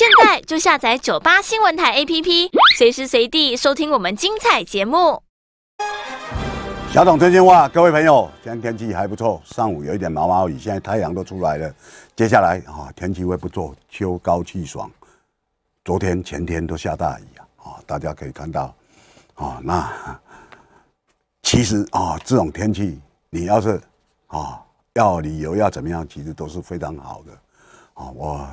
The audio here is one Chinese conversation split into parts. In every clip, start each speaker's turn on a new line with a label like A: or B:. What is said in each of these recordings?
A: 现在就下载九八新闻台 APP，随时随地收听我们精彩节目。小董天气话，各位朋友，今天天气还不错，上午有一点毛毛雨，现在太阳都出来了。接下来啊，天气会不错，秋高气爽。昨天、前天都下大雨啊，啊，大家可以看到啊，那其实啊，这种天气你要是啊要旅游要怎么样，其实都是非常好的啊，我。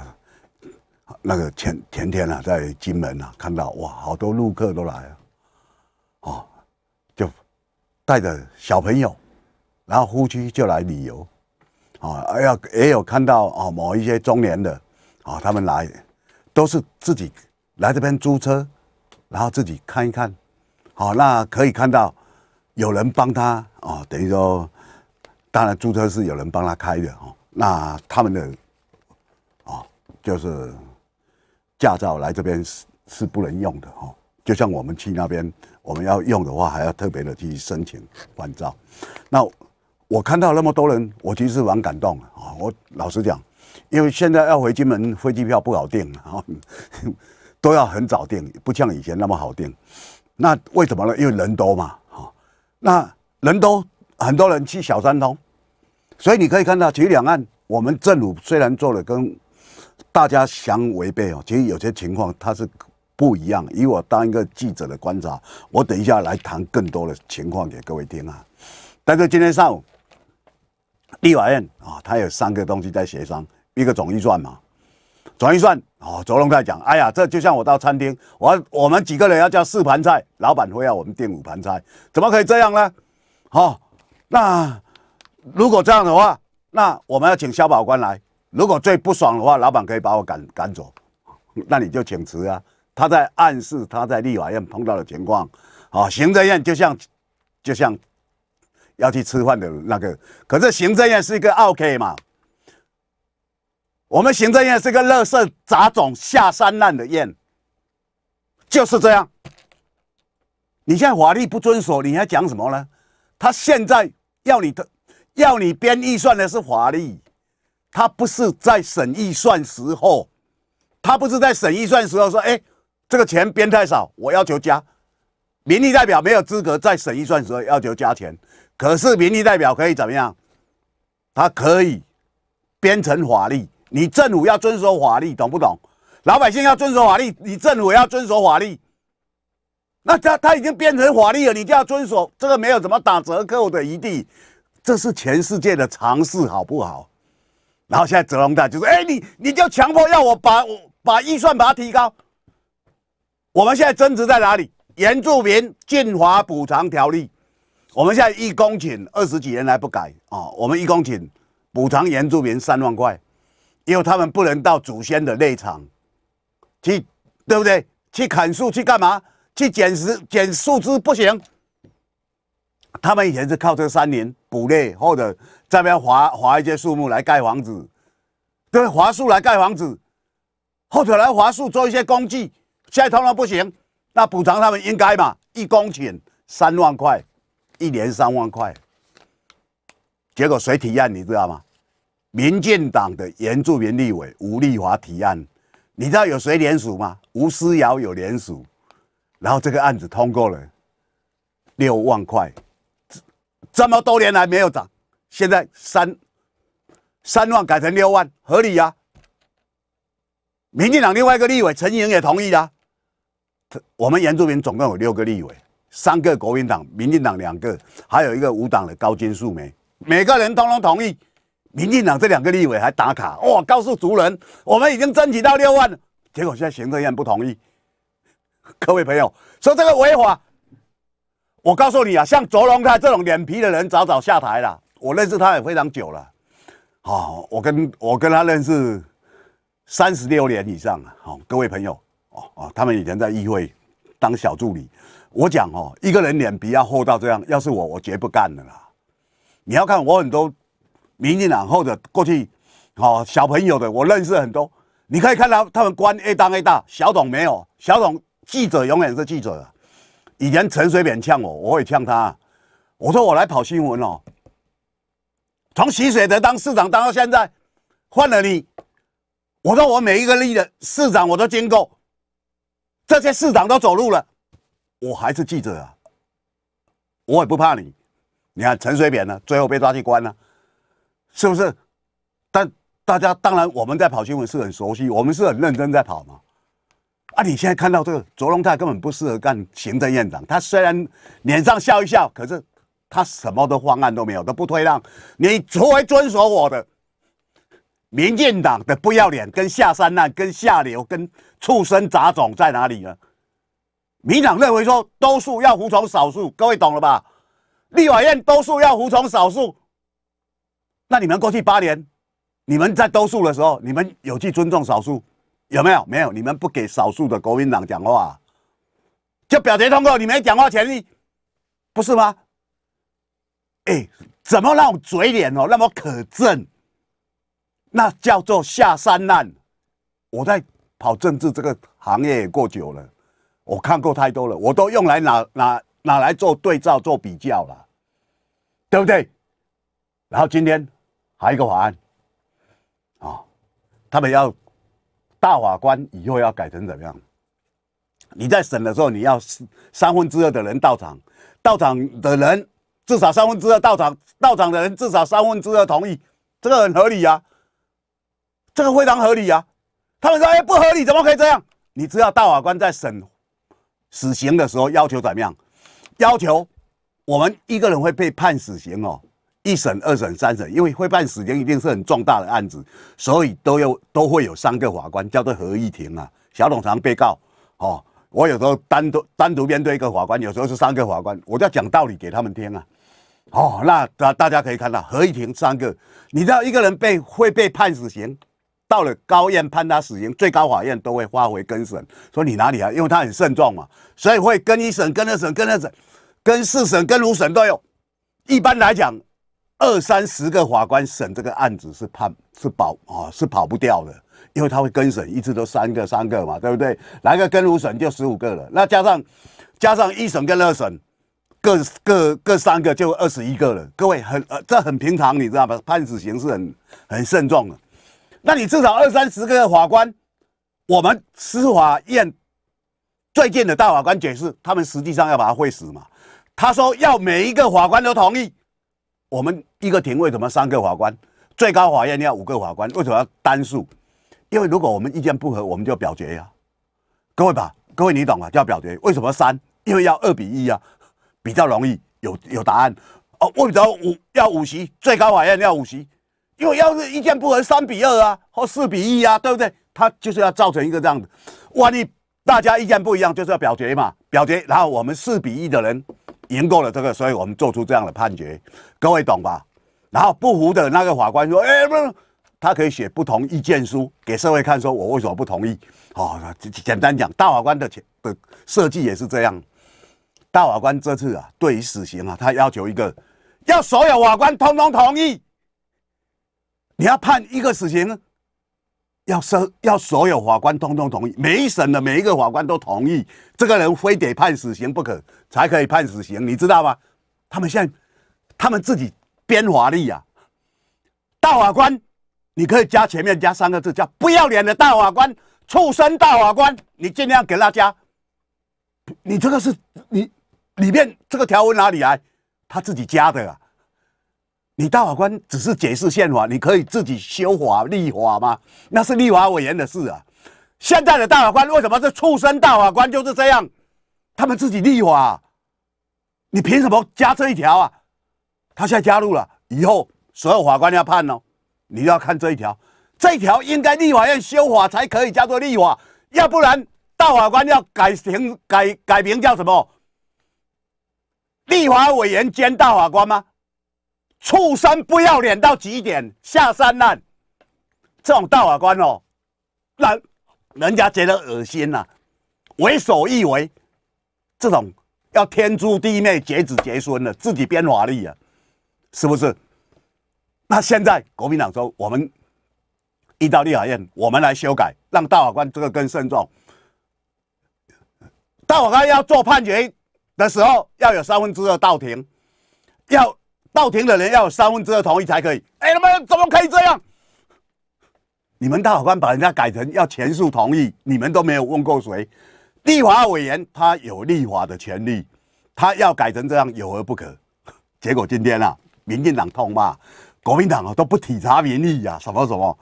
A: 那个前前天啊，在金门啊，看到哇，好多陆客都来啊，哦，就带着小朋友，然后夫妻就来旅游，啊，要也有看到啊，某一些中年的啊，他们来都是自己来这边租车，然后自己看一看，好，那可以看到有人帮他啊，等于说，当然租车是有人帮他开的哦，那他们的啊，就是。驾照来这边是是不能用的哈，就像我们去那边，我们要用的话，还要特别的去申请换照。那我看到那么多人，我其实蛮感动啊。我老实讲，因为现在要回金门，飞机票不好订啊，都要很早订，不像以前那么好订。那为什么呢？因为人多嘛哈。那人多，很多人去小三通，所以你可以看到，其实两岸我们政府虽然做了跟。大家相违背哦，其实有些情况它是不一样，以我当一个记者的观察，我等一下来谈更多的情况给各位听啊。但是今天上午，立法院啊，它有三个东西在协商，一个总预算嘛，总预算哦，卓龙在讲，哎呀，这就像我到餐厅，我我们几个人要叫四盘菜，老板会要我们订五盘菜，怎么可以这样呢？哦，那如果这样的话，那我们要请肖宝官来。如果最不爽的话，老板可以把我赶赶走，那你就请辞啊！他在暗示他在立法院碰到的情况，啊，行政院就像就像要去吃饭的那个，可是行政院是一个二 K 嘛，我们行政院是个乐色杂种下三滥的院，就是这样。你现在法律不遵守，你还讲什么呢？他现在要你的，要你编预算的是法律。他不是在审预算时候，他不是在审预算时候说，哎，这个钱编太少，我要求加。民意代表没有资格在审预算时候要求加钱，可是民意代表可以怎么样？他可以编成法律。你政府要遵守法律，懂不懂？老百姓要遵守法律，你政府要遵守法律。那他他已经变成法律了，你就要遵守，这个没有怎么打折扣的余地。这是全世界的常识，好不好？然后现在泽龙大就说：“哎，你你就强迫要我把我把预算把它提高。我们现在争执在哪里？原住民进华补偿条例，我们现在一公顷二十几年来不改啊。我们一公顷补偿原住民三万块，因为他们不能到祖先的内场去，对不对？去砍树去干嘛？去捡拾捡树枝不行。他们以前是靠这三年捕猎或者。”在边划划一些树木来盖房子，对，划树来盖房子，后者来划树做一些工具，现在通常不行，那补偿他们应该嘛？一公顷三万块，一年三万块。结果谁提案你知道吗？民进党的原住民立委吴立华提案，你知道有谁联署吗？吴思瑶有联署，然后这个案子通过了，六万块，这么多年来没有涨。现在三三万改成六万合理呀？民进党另外一个立委陈莹也同意啦。我们原住民总共有六个立委，三个国民党、民进党两个，还有一个无党的高金素梅，每个人通通同意。民进党这两个立委还打卡，哇，告诉族人我们已经争取到六万。结果现在行政院不同意。各位朋友，说这个违法，我告诉你啊，像卓龙泰这种脸皮的人，早早下台了。我认识他也非常久了，好，我跟我跟他认识三十六年以上了。好，各位朋友，哦哦，他们以前在议会当小助理，我讲哦，一个人脸皮要厚到这样，要是我，我绝不干的啦。你要看我很多民进党或者过去，哦，小朋友的，我认识很多，你可以看到他们官 A 当 A 大，小董没有，小董记者永远是记者以前陈水扁呛我，我也呛他，我说我来跑新闻哦。从习水的当市长当到现在，换了你，我说我每一个立的市长我都经过，这些市长都走路了，我还是记者啊，我也不怕你。你看陈水扁呢，最后被抓去关了，是不是？但大家当然我们在跑新闻是很熟悉，我们是很认真在跑嘛。啊，你现在看到这个卓龙泰根本不适合干行政院长，他虽然脸上笑一笑，可是。他什么的方案都没有，都不退让。你除非遵守我的，民进党的不要脸、跟下三滥、跟下流、跟畜生杂种在哪里呢？民党认为说多数要服从少数，各位懂了吧？立法院多数要服从少数。那你们过去八年，你们在多数的时候，你们有去尊重少数？有没有？没有，你们不给少数的国民党讲话，就表决通过，你没讲话权利，不是吗？哎，怎么那种嘴脸哦，那么可憎？那叫做下三滥。我在跑政治这个行业也过久了，我看过太多了，我都用来拿拿拿来做对照、做比较了，对不对？然后今天还有一个法案啊，他们要大法官以后要改成怎么样？你在审的时候，你要三分之二的人到场，到场的人。至少三分之二到场到场的人至少三分之二同意，这个很合理啊，这个非常合理啊。他们说哎不合理，怎么可以这样？你知道大法官在审死刑的时候要求怎么样？要求我们一个人会被判死刑哦，一审、二审、三审，因为会判死刑一定是很重大的案子，所以都有都会有三个法官叫做合议庭啊。小董常被告哦，我有时候单独单独面对一个法官，有时候是三个法官，我就要讲道理给他们听啊。哦，那大大家可以看到，合议庭三个，你知道一个人被会被判死刑，到了高院判他死刑，最高法院都会发回更审，说你哪里啊？因为他很慎重嘛，所以会跟一审、跟二审、跟二审、跟四审、跟五审都有。一般来讲，二三十个法官审这个案子是判是保啊，是跑不掉的，因为他会跟审，一直都三个三个嘛，对不对？来个跟五审就十五个了，那加上加上一审跟二审。各各各三个就二十一个了，各位很呃，这很平常，你知道吧？判死刑是很很慎重的。那你至少二三十个法官，我们司法院最近的大法官解释，他们实际上要把他会死嘛。他说要每一个法官都同意。我们一个庭为什么三个法官？最高法院要五个法官，为什么要单数？因为如果我们意见不合，我们就表决呀。各位吧，各位你懂啊，要表决。为什么三？因为要二比一啊。比较容易有有答案哦。为什么五要五席？最高法院要五席，因为要是意见不合，三比二啊，或四比一啊，对不对？他就是要造成一个这样子。万一大家意见不一样，就是要表决嘛，表决，然后我们四比一的人赢过了这个，所以我们做出这样的判决。各位懂吧？然后不服的那个法官说：“哎不，他可以写不同意见书给社会看，说我为什么不同意。”哦，简单讲，大法官的的设计也是这样。大法官这次啊，对于死刑啊，他要求一个，要所有法官通通同意。你要判一个死刑，要收，要所有法官通通同意，每一审的每一个法官都同意，这个人非得判死刑不可，才可以判死刑，你知道吗？他们现在，他们自己编法律啊，大法官，你可以加前面加三个字，叫不要脸的大法官，畜生大法官，你尽量给他加。你这个是你。里面这个条文哪里来？他自己加的。啊！你大法官只是解释宪法，你可以自己修法立法吗？那是立法委员的事啊。现在的大法官为什么是畜生？大法官就是这样，他们自己立法。你凭什么加这一条啊？他现在加入了以后，所有法官要判哦，你要看这一条。这一条应该立法院修法才可以叫做立法，要不然大法官要改行改改名叫什么？立法院兼大法官吗？畜生不要脸到极点，下三滥！这种大法官哦，让人家觉得恶心呐，为所欲为，这种要天诛地灭、绝子绝孙的，自己编法律啊，是不是？那现在国民党说，我们一到立法院，我们来修改，让大法官这个更慎重。大法官要做判决。的时候要有三分之二到庭，要到庭的人要有三分之二同意才可以。哎他妈，怎么可以这样？你们大法官把人家改成要全数同意，你们都没有问过谁？立法委员他有立法的权利，他要改成这样有何不可。结果今天啊，民进党痛骂国民党啊，都不体察民意呀，什么什么？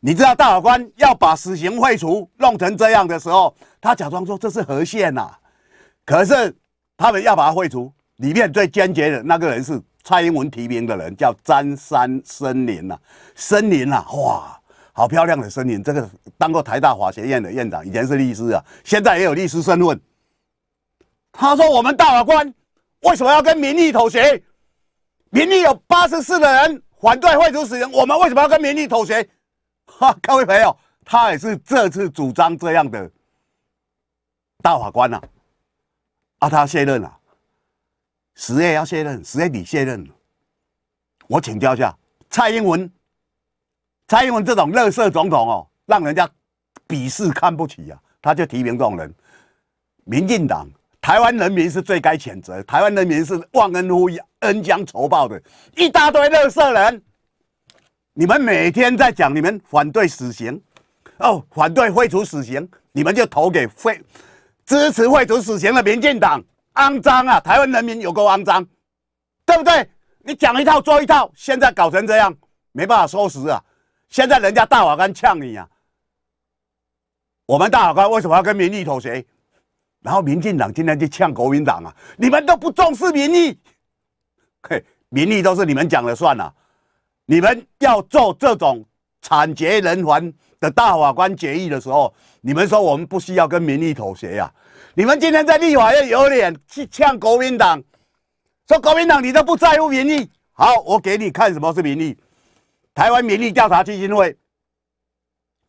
A: 你知道大法官要把死刑废除弄成这样的时候，他假装说这是和宪呐，可是。他们要把它废除，里面最坚决的那个人是蔡英文提名的人，叫詹三森林呐，森林呐，哇，好漂亮！的森林，这个当过台大法学院的院长，以前是律师啊，现在也有律师身份。他说：“我们大法官为什么要跟民意妥协？民意有八十四的人反对废除死刑，我们为什么要跟民意妥协？”哈，各位朋友，他也是这次主张这样的大法官呐。啊，他卸任了，十月要卸任，十月底卸任。我请教一下蔡英文，蔡英文这种乐色总统哦，让人家鄙视、看不起啊。他就提名这种人，民进党、台湾人民是最该谴责，台湾人民是忘恩负义、恩将仇报的一大堆乐色人。你们每天在讲你们反对死刑，哦，反对废除死刑，你们就投给废。支持废除死刑的民进党，肮脏啊！台湾人民有够肮脏，对不对？你讲一套做一套，现在搞成这样，没办法收拾啊！现在人家大法官呛你啊！我们大法官为什么要跟民意妥协？然后民进党今天就呛国民党啊！你们都不重视民意，嘿，民意都是你们讲了算啊！你们要做这种惨绝人寰。的大法官决议的时候，你们说我们不需要跟民意妥协呀？你们今天在立法院有脸去呛国民党，说国民党你都不在乎民意？好，我给你看什么是民意。台湾民意调查基金会，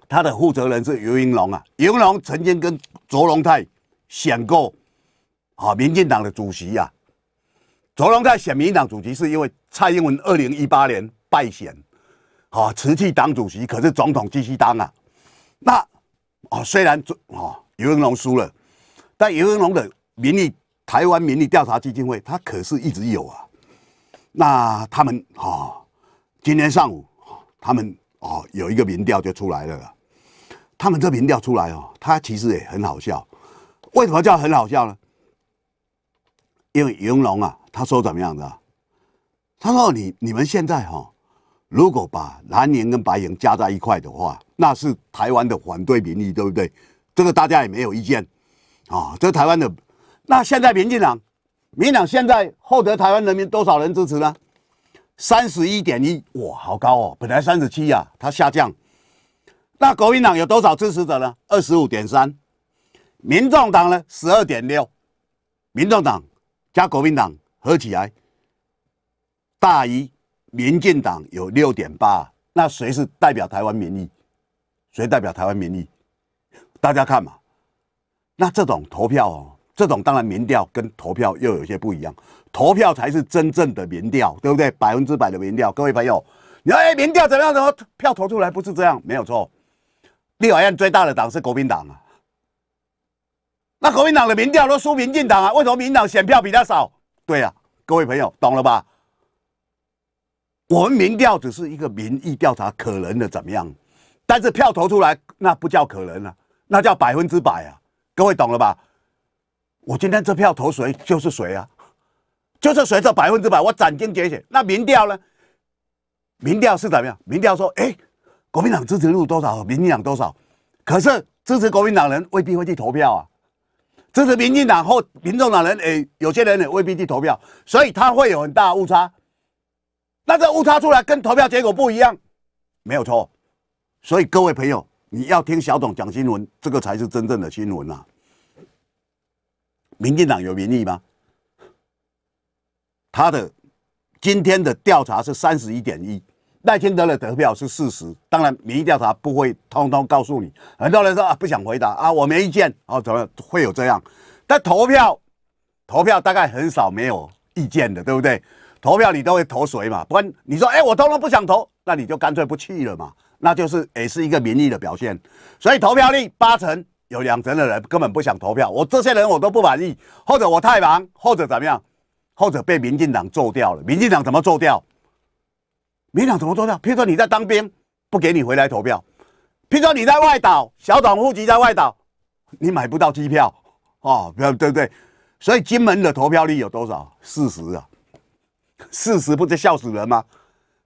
A: 他的负责人是游云龙啊。游云龙曾经跟卓荣泰选过啊民进党的主席呀。卓荣泰选民进党主席是因为蔡英文二零一八年败选。啊，辞去党主席，可是总统继续当啊。那哦，虽然中哦，尤文龙输了，但尤文龙的民意，台湾民意调查基金会，他可是一直有啊。那他们哦，今天上午他们哦有一个民调就出来了他们这民调出来哦，他其实也很好笑。为什么叫很好笑呢？因为尤恩龙啊，他说怎么样的？他说你你们现在哈。如果把蓝营跟白营加在一块的话，那是台湾的反对民意，对不对？这个大家也没有意见，啊，这台湾的。那现在民进党，民党现在获得台湾人民多少人支持呢？三十一点一，哇，好高哦！本来三十七呀，它下降。那国民党有多少支持者呢？二十五点三，民众党呢？十二点六，民众党加国民党合起来大于。民进党有六点八，那谁是代表台湾民意？谁代表台湾民意？大家看嘛，那这种投票，哦，这种当然民调跟投票又有些不一样，投票才是真正的民调，对不对？百分之百的民调。各位朋友，你说哎，民调怎么样？怎么票投出来不是这样？没有错。立法院最大的党是国民党啊，那国民党的民调都输民进党啊，为什么民党选票比较少？对啊，各位朋友，懂了吧？我们民调只是一个民意调查，可能的怎么样？但是票投出来，那不叫可能了，那叫百分之百啊！各位懂了吧？我今天这票投谁就是谁啊，就是谁，这百分之百，我斩钉截铁。那民调呢？民调是怎么样？民调说，哎，国民党支持度多少？民进党多少？可是支持国民党人未必会去投票啊，支持民进党或民众党人，哎，有些人也未必去投票，所以他会有很大误差。那这误差出来跟投票结果不一样，没有错。所以各位朋友，你要听小董讲新闻，这个才是真正的新闻啊。民进党有民意吗？他的今天的调查是三十一点一，赖清德的得票是事十。当然民意调查不会通通告诉你，很多人说啊不想回答啊我没意见哦怎么会有这样？但投票投票大概很少没有意见的，对不对？投票你都会投谁嘛？不，然你说，哎，我投了不想投，那你就干脆不去了嘛。那就是也是一个民意的表现。所以投票率八成有两成的人根本不想投票，我这些人我都不满意，或者我太忙，或者怎么样，或者被民进党做掉了。民进党怎么做掉？民进党怎么做掉？譬如说你在当兵，不给你回来投票；譬如说你在外岛，小党户籍在外岛，你买不到机票，哦，对不对？所以金门的投票率有多少？四十啊。事 实不就笑死人吗？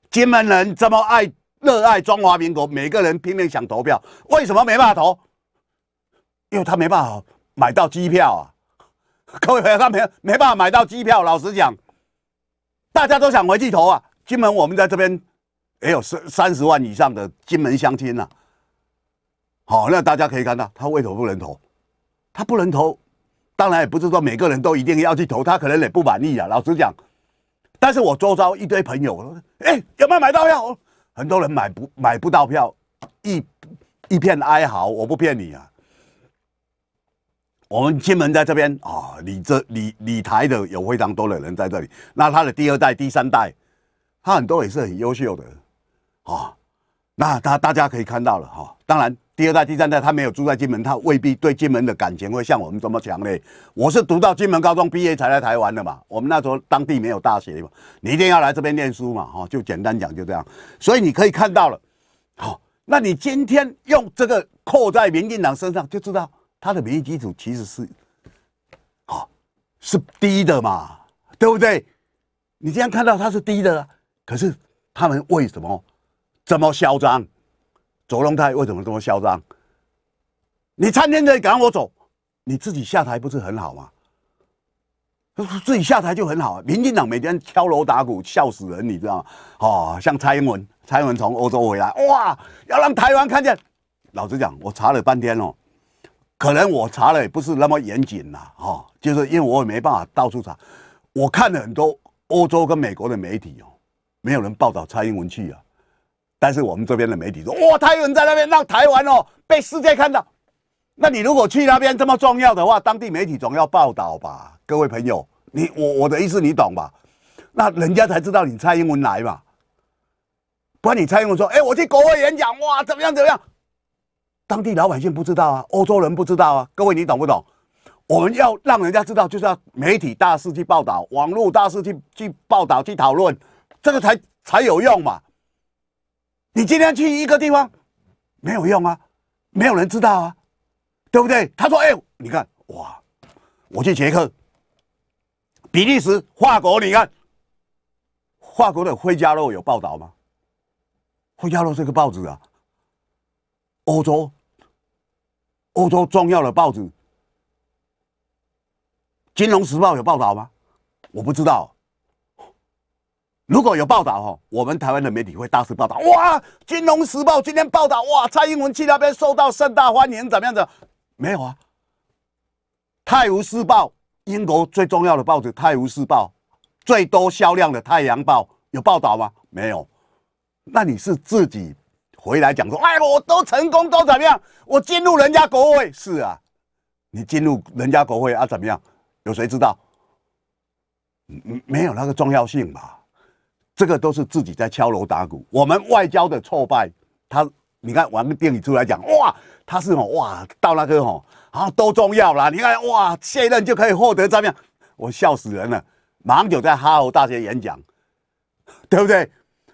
A: 金门人这么爱、热爱中华民国，每个人拼命想投票，为什么没办法投？因为他没办法买到机票啊！各位朋友，他没没办法买到机票。老实讲，大家都想回去投啊。金门我们在这边也有三三十万以上的金门乡亲呐。好，那大家可以看到，他为什么不能投？他不能投，当然也不是说每个人都一定要去投，他可能也不满意啊。老实讲。但是我周遭一堆朋友，哎，有没有买到票？很多人买不买不到票，一一片哀嚎。我不骗你啊，我们金门在这边啊，李这李李台的有非常多的人在这里，那他的第二代、第三代，他很多也是很优秀的，啊。那大大家可以看到了哈，当然第二代、第三代他没有住在金门，他未必对金门的感情会像我们这么强烈。我是读到金门高中毕业才来台湾的嘛，我们那时候当地没有大学嘛，你一定要来这边念书嘛，哈，就简单讲就这样。所以你可以看到了，好，那你今天用这个扣在民进党身上，就知道他的民意基础其实是，哦，是低的嘛，对不对？你这样看到他是低的，可是他们为什么？怎么嚣张？左龙泰为什么这么嚣张？你参天内赶我走，你自己下台不是很好吗？自己下台就很好。民进党每天敲锣打鼓，笑死人，你知道吗？哦，像蔡英文，蔡英文从欧洲回来，哇，要让台湾看见。老实讲，我查了半天哦，可能我查了不是那么严谨呐，哈，就是因为我没办法到处查。我看了很多欧洲跟美国的媒体哦，没有人报道蔡英文去啊。但是我们这边的媒体说，哇，他有人在那边让台湾哦，被世界看到。那你如果去那边这么重要的话，当地媒体总要报道吧？各位朋友，你我我的意思你懂吧？那人家才知道你蔡英文来嘛。不然你蔡英文说，哎，我去国会演讲哇，怎么样怎么样？当地老百姓不知道啊，欧洲人不知道啊。各位你懂不懂？我们要让人家知道，就是要媒体大肆去报道，网络大肆去去报道去讨论，这个才才有用嘛。你今天去一个地方，没有用啊，没有人知道啊，对不对？他说：“哎，你看，哇，我去捷克、比利时、法国，你看，法国的《灰加肉》有报道吗？《灰加肉》这个报纸啊，欧洲，欧洲重要的报纸，《金融时报》有报道吗？我不知道。”如果有报道哦，我们台湾的媒体会大肆报道。哇，《金融时报》今天报道哇，蔡英文去那边受到盛大欢迎，怎么样子？没有啊，《泰晤士报》，英国最重要的报纸，《泰晤士报》最多销量的《太阳报》，有报道吗？没有。那你是自己回来讲说，哎，我都成功，都怎么样？我进入人家国会？是啊，你进入人家国会啊？怎么样？有谁知道？没有那个重要性吧？这个都是自己在敲锣打鼓。我们外交的挫败，他你看，王毅出来讲，哇，他是哇，到那个吼啊都重要啦。你看，哇，卸任就可以获得这样，我笑死人了。马英九在哈佛大学演讲，对不对？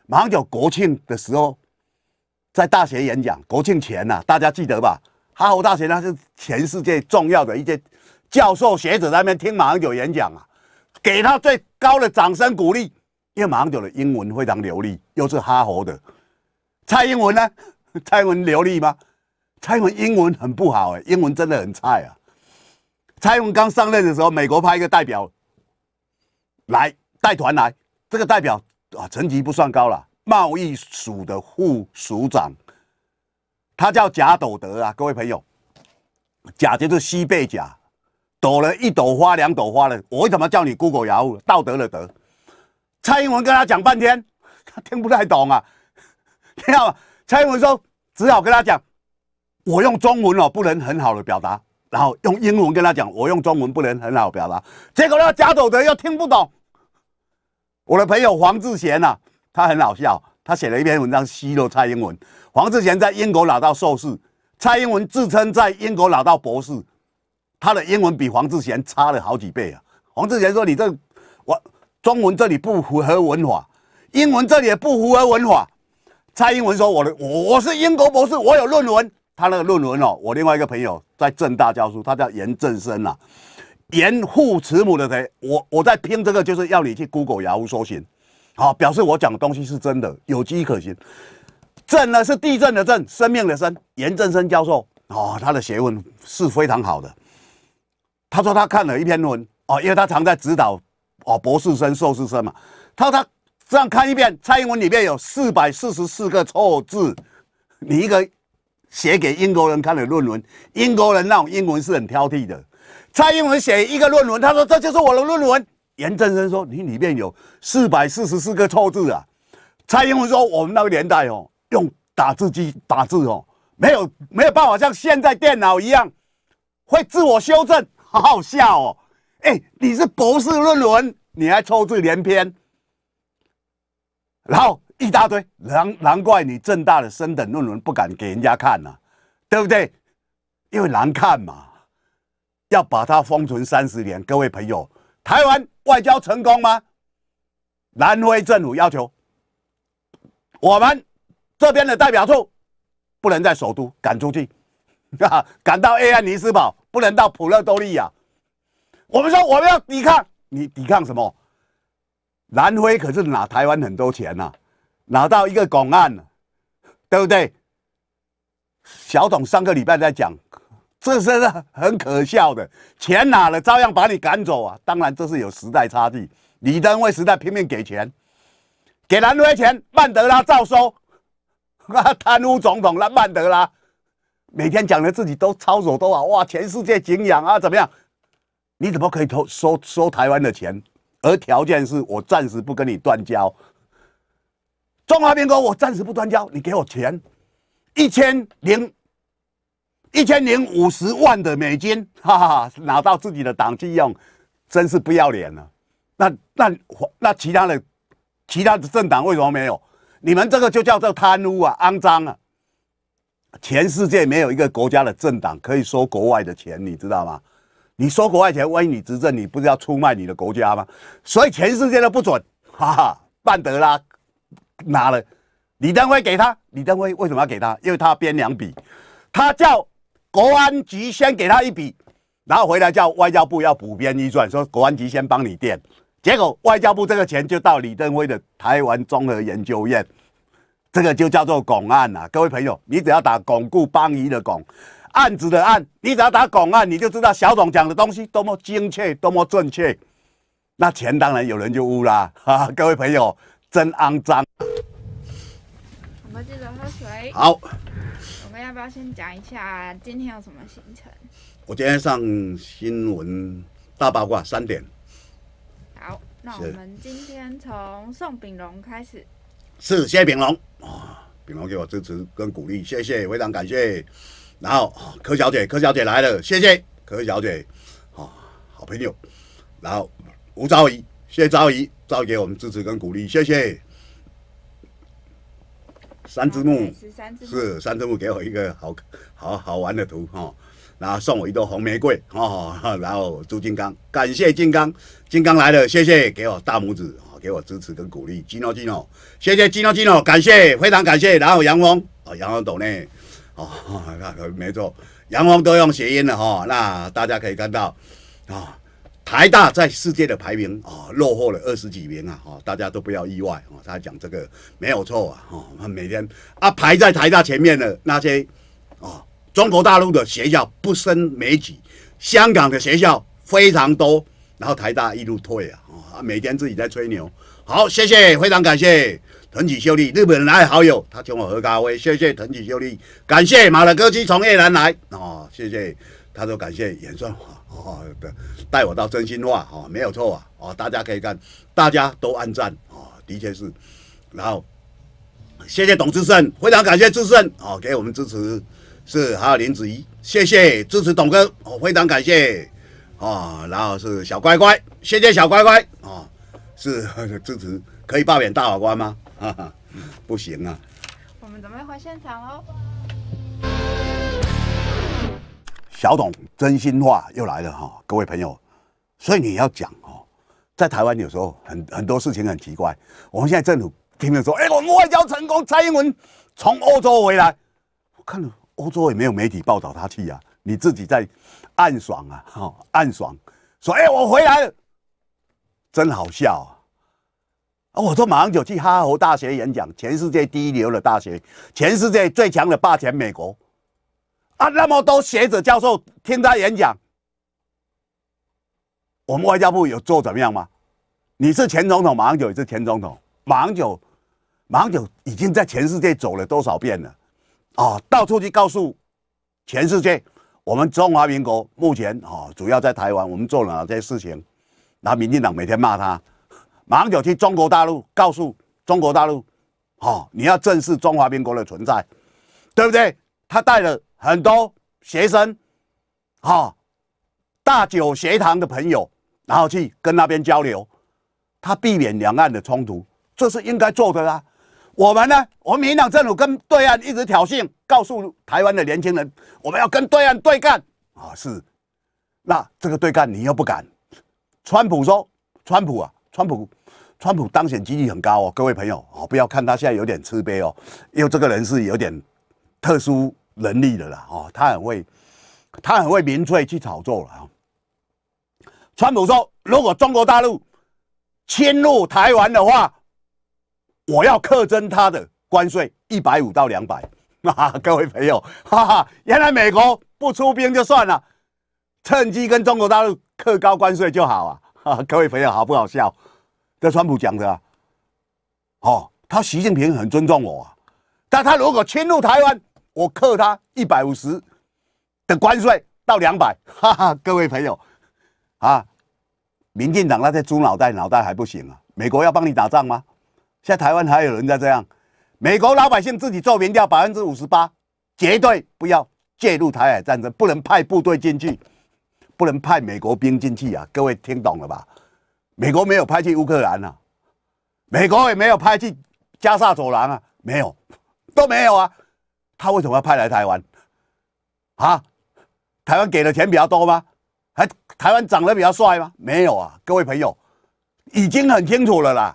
A: 马英九国庆的时候在大学演讲，国庆前呐，大家记得吧？哈佛大学那是全世界重要的一些教授学者在那边听马英九演讲啊，给他最高的掌声鼓励。因为马英九的英文非常流利，又是哈佛的。蔡英文呢？蔡英文流利吗？蔡英文英文很不好哎，英文真的很菜啊。蔡英文刚上任的时候，美国派一个代表来，带团来，这个代表啊，成绩不算高了，贸易署的副署长，他叫贾斗德啊，各位朋友，贾就是西贝贾，斗了一朵花，两朵花了。我为什么叫你 Google Yahoo？道德的德。蔡英文跟他讲半天，他 听不太懂啊，听 到吗？蔡英文说只好跟他讲，我用中文哦不能很好的表达，然后用英文跟他讲，我用中文不能很好表达，结果那贾斗德又听不懂。我的朋友黄志贤呐，他很好笑，他写了一篇文章奚落蔡英文。黄志贤在英国拿到硕士，蔡英文自称在英国拿到博士，他的英文比黄志贤差了好几倍啊。黄志贤说你这我。中文这里不符合文法，英文这里也不符合文法。蔡英文说：“我的，我是英国博士，我有论文。”他那个论文哦，我另外一个朋友在正大教书，他叫严正生啊，严父慈母的“谁？我我在拼这个就是要你去 Google 牙 a 搜寻，好，表示我讲的东西是真的，有迹可循。正呢是地震的“震”，生命的“生”。严正生教授哦，他的学问是非常好的。他说他看了一篇论文哦，因为他常在指导。哦，博士生、硕士生嘛，他他这样看一遍，蔡英文里面有四百四十四个错字。你一个写给英国人看的论文，英国人那种英文是很挑剔的。蔡英文写一个论文，他说这就是我的论文。严真生说你里面有四百四十四个错字啊。蔡英文说我们那个年代哦，用打字机打字哦，没有没有办法像现在电脑一样会自我修正，好好笑哦。哎，你是博士论文。你还臭字连篇，然后一大堆，难难怪你正大的深等论文不敢给人家看呐，对不对？因为难看嘛，要把它封存三十年。各位朋友，台湾外交成功吗？南非政府要求我们这边的代表处不能在首都赶出去，啊，赶到埃安尼斯堡，不能到普勒多利亚。我们说我们要抵抗。你抵抗什么？南非可是拿台湾很多钱呐，拿到一个公案，对不对？小董上个礼拜在讲，这是很可笑的，钱拿了照样把你赶走啊！当然这是有时代差距，李登辉时代拼命给钱，给南非钱，曼德拉照收，贪污总统那曼德拉，每天讲的自己都操守都好哇，全世界景仰啊，怎么样？你怎么可以偷收收台湾的钱，而条件是我暂时不跟你断交？中华民国我暂时不断交，你给我钱，一千零一千零五十万的美金，哈哈，拿到自己的党去用，真是不要脸了。那那那其他的其他的政党为什么没有？你们这个就叫做贪污啊，肮脏啊！全世界没有一个国家的政党可以收国外的钱，你知道吗？你说国外钱，万一你执政，你不是要出卖你的国家吗？所以全世界都不准。哈哈，曼德拉拿了李登辉给他，李登辉为什么要给他？因为他编两笔，他叫国安局先给他一笔，然后回来叫外交部要补编一转，说国安局先帮你垫，结果外交部这个钱就到李登辉的台湾综合研究院，这个就叫做拱案啊，各位朋友，你只要打“巩固邦谊”的“拱”。案子的案，你只要打“拱案”，你就知道小董讲的东西多么精确、多么正确。那钱当然有人就污啦，各位朋友真肮脏。我们记得喝水。好，我们要不要先讲一下今天有什么行程？我今天上新闻大八卦三点。
B: 好，那我们
A: 今天从宋炳龙开始。是谢炳龙啊，炳龙给我支持跟鼓励，谢谢，非常感谢。然后柯小姐，柯小姐来了，谢谢柯小姐，啊，好朋友。然后吴昭仪，谢谢昭仪，昭仪我们支持跟鼓励，谢谢。三只木是三只木给我一个好好好玩的图哈，然后送我一朵红玫瑰哦。然后朱金刚，感谢金刚，金刚来了，谢谢，给我大拇指啊，给我支持跟鼓励，金诺金诺，谢谢金诺金诺，感谢，非常感谢。然后杨峰啊杨峰懂内。哦，那没错，阳光都用谐音了哈。那大家可以看到，啊，台大在世界的排名啊，落后了二十几名啊。哈，大家都不要意外哦。他讲这个没有错啊。哈，每天啊排在台大前面的那些，啊，中国大陆的学校不胜枚举，香港的学校非常多，然后台大一路退啊。啊，每天自己在吹牛。好，谢谢，非常感谢。藤井秀丽，日本人爱好友，他请我喝咖啡，谢谢藤井秀丽，感谢马的歌基从越南来，哦，谢谢，他说感谢演算法哦的带我到真心话哦，没有错啊，哦，大家可以看，大家都按赞哦，的确是，然后谢谢董志胜，非常感谢志胜哦给我们支持，是还有林子怡，谢谢支持董哥，哦，非常感谢啊，然后是小乖乖，谢谢小乖乖啊，是支持。可以罢免大法官吗？哈哈，不行啊！我们准备回现场喽。小董，真心话又来了哈，各位朋友，所以你要讲哦，在台湾有时候很很多事情很奇怪。我们现在政府天天说，哎，我们外交成功，蔡英文从欧洲回来，我看了欧洲也没有媒体报道他去啊，你自己在暗爽啊，好暗爽，说哎，我回来了，真好笑啊！啊！我说马上就去哈佛大学演讲，全世界第一流的大学，全世界最强的霸权美国，啊，那么多学者教授听他演讲。我们外交部有做怎么样吗？你是前总统，马上就也是前总统，马上就马上就已经在全世界走了多少遍了？啊，到处去告诉全世界，我们中华民国目前啊，主要在台湾，我们做了哪些事情？然后民进党每天骂他。马上就去中国大陆，告诉中国大陆，哈，你要正视中华民国的存在，对不对？他带了很多学生，哈，大九学堂的朋友，然后去跟那边交流，他避免两岸的冲突，这是应该做的啦。我们呢，我们民党政府跟对岸一直挑衅，告诉台湾的年轻人，我们要跟对岸对干啊！是，那这个对干你又不敢。川普说，川普啊，川普。川普当选几率很高哦，各位朋友哦，不要看他现在有点自卑哦，因为这个人是有点特殊能力的啦哦，他很会他很会民粹去炒作啦。川普说，如果中国大陆侵入台湾的话，我要克征他的关税一百五到两百。各位朋友，哈哈，原来美国不出兵就算了，趁机跟中国大陆克高关税就好啊，各位朋友好不好笑？这川普讲的啊，哦，他习近平很尊重我啊，但他如果侵入台湾，我克他一百五十的关税到两百，哈哈，各位朋友啊，民进党那些猪脑袋脑袋还不行啊，美国要帮你打仗吗？现在台湾还有人在这样，美国老百姓自己做民调，百分之五十八绝对不要介入台海战争，不能派部队进去，不能派美国兵进去啊，各位听懂了吧？美国没有派去乌克兰呢，美国也没有派去加沙走廊啊，没有，都没有啊。他为什么要派来台湾？啊，台湾给的钱比较多吗？还台湾长得比较帅吗？没有啊，各位朋友，已经很清楚了啦。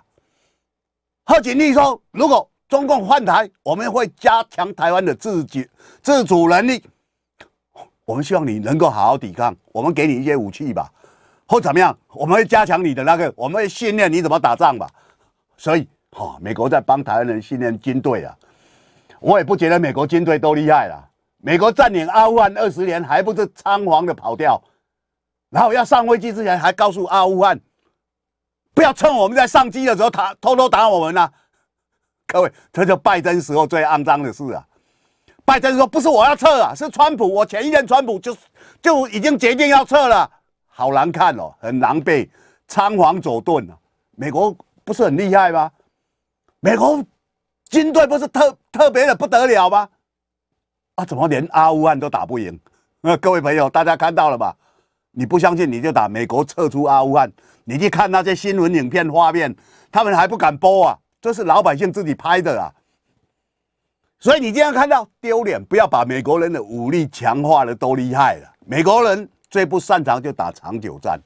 A: 贺锦丽说，如果中共换台，我们会加强台湾的自己自主能力。我们希望你能够好好抵抗，我们给你一些武器吧。或怎么样？我们会加强你的那个，我们会训练你怎么打仗吧。所以，哈，美国在帮台湾人训练军队啊。我也不觉得美国军队多厉害了。美国占领阿富汗二十年，还不是仓皇的跑掉？然后要上飞机之前，还告诉阿富汗不要趁我们在上机的时候打，偷偷打我们呢。各位，这就拜登时候最肮脏的事啊。拜登说：“不是我要撤啊，是川普，我前一任川普就就已经决定要撤了。”好难看哦，很狼狈，仓皇走遁啊！美国不是很厉害吗？美国军队不是特特别的不得了吗？啊，怎么连阿富汗都打不赢？那 各位朋友，大家看到了吧？你不相信你就打美国撤出阿富汗，你去看那些新闻影片画面，他们还不敢播啊！这是老百姓自己拍的啊！所以你这样看到丢脸，不要把美国人的武力强化的多厉害了，美国人。最不擅长就打长久战，